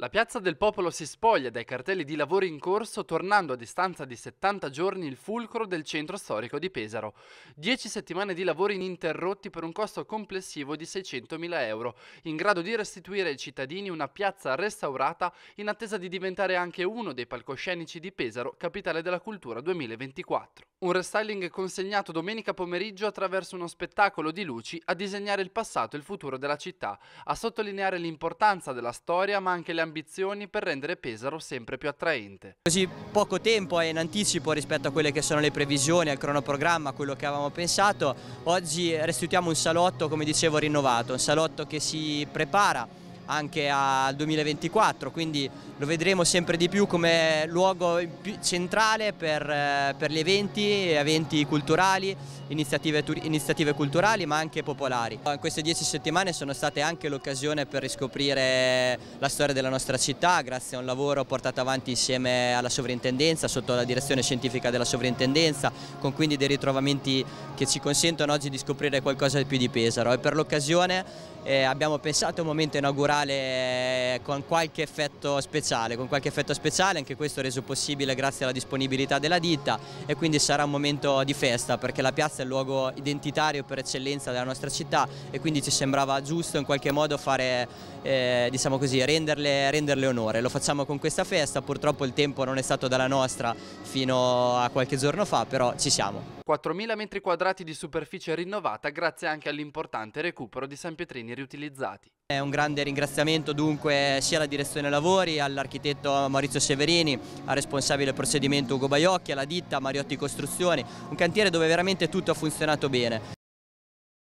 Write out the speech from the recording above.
La Piazza del Popolo si spoglia dai cartelli di lavori in corso, tornando a distanza di 70 giorni il fulcro del centro storico di Pesaro. 10 settimane di lavori ininterrotti per un costo complessivo di 600.000 euro, in grado di restituire ai cittadini una piazza restaurata in attesa di diventare anche uno dei palcoscenici di Pesaro, capitale della cultura 2024. Un restyling consegnato domenica pomeriggio attraverso uno spettacolo di luci a disegnare il passato e il futuro della città, a sottolineare l'importanza della storia ma anche le ambizioni ambizioni per rendere Pesaro sempre più attraente. Così poco tempo è in anticipo rispetto a quelle che sono le previsioni, al cronoprogramma, a quello che avevamo pensato. Oggi restituiamo un salotto, come dicevo, rinnovato, un salotto che si prepara anche al 2024, quindi lo vedremo sempre di più come luogo centrale per, eh, per gli eventi, eventi culturali, iniziative, iniziative, culturali ma anche popolari. In queste dieci settimane sono state anche l'occasione per riscoprire la storia della nostra città grazie a un lavoro portato avanti insieme alla sovrintendenza, sotto la direzione scientifica della sovrintendenza, con quindi dei ritrovamenti che ci consentono oggi di scoprire qualcosa di più di Pesaro e per l'occasione eh, abbiamo pensato a un momento inaugurale mondiale eh, con qualche effetto speciale, con qualche effetto speciale, anche questo reso possibile grazie alla disponibilità della ditta e quindi sarà un momento di festa perché la piazza è il luogo identitario per eccellenza della nostra città e quindi ci sembrava giusto in qualche modo fare, eh, diciamo così, renderle, renderle onore. Lo facciamo con questa festa, purtroppo il tempo non è stato dalla nostra fino a qualche giorno fa, però ci siamo. 4.000 metri quadrati di superficie rinnovata grazie anche all'importante recupero di San Pietrini riutilizzati. È un grande ringraziamento dunque sia alla direzione lavori, all'architetto Maurizio Severini, al responsabile del procedimento Ugo Baiocchi, alla ditta Mariotti Costruzioni, un cantiere dove veramente tutto ha funzionato bene.